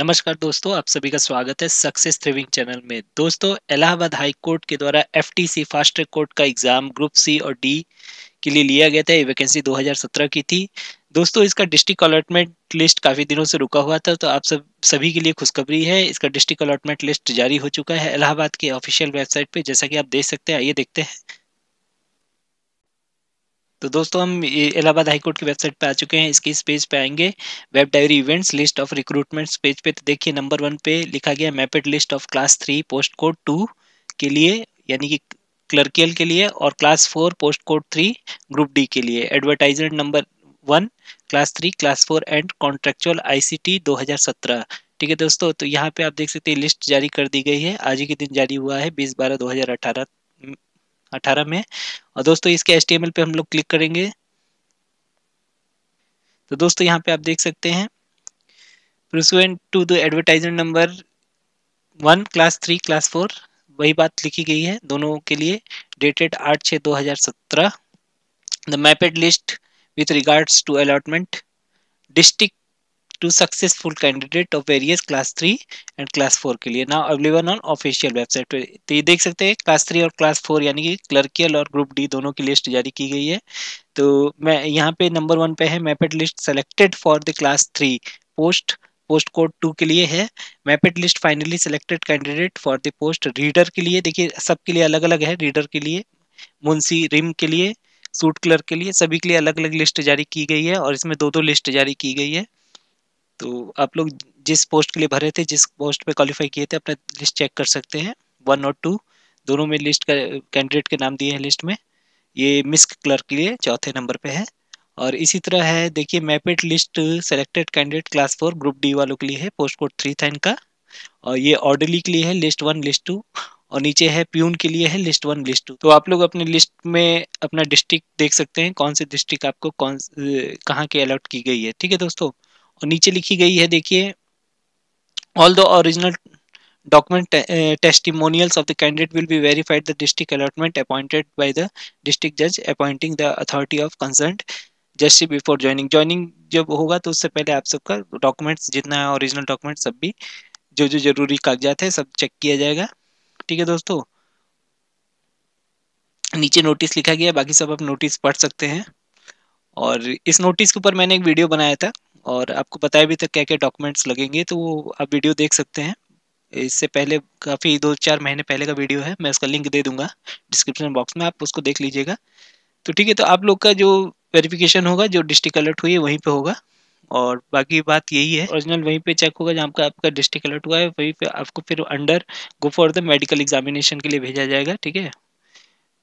नमस्कार दोस्तों आप सभी का स्वागत है सक्सेस थ्रिविंग चैनल में दोस्तों इलाहाबाद हाई कोर्ट के द्वारा एफटीसी फास्ट ट्रैक कोर्ट का एग्जाम ग्रुप सी और डी के लिए लिया गया था ये वैकेंसी 2017 की थी दोस्तों इसका डिस्ट्रिक्ट अलॉटमेंट लिस्ट काफ़ी दिनों से रुका हुआ था तो आप सब सभी के लिए खुशखबरी है इसका डिस्ट्रिक्ट अलॉटमेंट लिस्ट जारी हो चुका है इलाहाबाद के ऑफिशियल वेबसाइट पर जैसा कि आप देख सकते हैं आइए देखते हैं तो दोस्तों हम इलाहाबाद हाईकोर्ट की वेबसाइट पे आ चुके हैं इसके इस पेज पे आएंगे web diary events list of recruitments page पे तो देखिए नंबर वन पे लिखा गया mapped list of class three post code two के लिए यानी कि क्लर्कियल के लिए और class four post code three group D के लिए advertisement number one class three class four and contractual ICT 2017 ठीक है दोस्तों तो यहाँ पे आप देख सकते हैं लिस्ट जारी कर दी गई है आज ही के दिन जारी हुआ है बीस बारह दो हजार अठारह में और दोस्तों इसके एच पे हम लोग क्लिक करेंगे तो दोस्तों यहाँ पे आप देख सकते हैं pursuant to the advertisement number one class three class four वही बात लिखी गई है दोनों के लिए डेटेड आठ छः दो हज़ार सत्रह the mapped list with regards to allotment district to successful candidate of various class three and class four के लिए now available on official website पे तो ये देख सकते हैं क्लास थ्री और क्लास फोर यानी कि क्लर्कियल और ग्रुप डी दोनों की लिस्ट जारी की गई है तो मैं यहाँ पे नंबर वन पे है mapped list selected for the class three post post code two के लिए है mapped list finally selected candidate for the post reader के लिए देखिए सबके लिए अलग अलग है रीडर के लिए मुंशी रिम के लिए सूट क्लर्क के लिए सभी के लिए अलग अलग लिस्ट जारी की गई है और इसमें दो दो लिस्ट जारी की गई है तो आप लोग जिस पोस्ट के लिए भरे थे जिस पोस्ट पे क्वालिफाई किए थे अपना लिस्ट चेक कर सकते हैं वन और टू दोनों में लिस्ट का कैंडिडेट के नाम दिए हैं लिस्ट में ये मिस्क क्लर्क के लिए चौथे नंबर पे है और इसी तरह है देखिए mapped list selected candidate class four group D वालों के लिए है पोस्ट कोड थ्री था इनका और ये ऑर्डरली के लिए है लिस्ट वन लिस्ट टू और नीचे है प्यून के लिए है लिस्ट वन लिस्ट टू तो आप लोग अपने लिस्ट में अपना डिस्ट्रिक्ट देख सकते हैं कौन से डिस्ट्रिक्ट आपको कौन कहाँ के अलॉट की गई है ठीक है दोस्तों और नीचे लिखी गई है देखिए all the original document uh, of the candidate will be verified the district allotment appointed by the district जज appointing the authority of concern just before joining joining जब होगा तो उससे पहले आप सबका डॉक्यूमेंट्स जितना है ओरिजिनल डॉक्यूमेंट सब भी जो जो जरूरी कागजात है सब चेक किया जाएगा ठीक है दोस्तों नीचे नोटिस लिखा गया बाकी सब आप नोटिस पढ़ सकते हैं और इस नोटिस के ऊपर मैंने एक वीडियो बनाया था और आपको बताया भी था क्या क्या डॉक्यूमेंट्स लगेंगे तो वो आप वीडियो देख सकते हैं इससे पहले काफ़ी दो चार महीने पहले का वीडियो है मैं उसका लिंक दे दूंगा डिस्क्रिप्शन बॉक्स में आप उसको देख लीजिएगा तो ठीक है तो आप लोग का जो वेरिफिकेशन होगा जो डिस्ट्रिक्ट अलर्ट हुई है वहीं पर होगा और बाकी बात यही है ओरिजिनल वहीं पे चेक होगा जहाँ का आपका डिस्ट्रिक्ट अलर्ट हुआ है वहीं पे आपको फिर undergo for the medical examination के लिए भेजा जाएगा ठीक है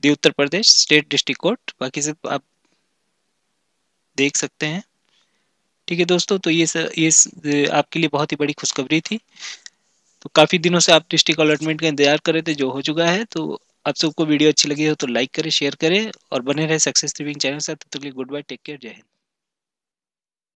the Uttar Pradesh state district court बाकी सब आप देख सकते हैं ठीक है दोस्तों तो ये सर ये आपके लिए बहुत ही बड़ी खुशखबरी थी तो काफ़ी दिनों से आप डिस्ट्रिक्ट अलॉटमेंट का इंतजार कर रहे थे जो हो चुका है तो आप सबको वीडियो अच्छी लगी हो तो लाइक करें शेयर करें और बने रहे सक्सेस लिविंग चैनल साथ तब तो तक लिए गुड बाय टेक केयर जय हिंद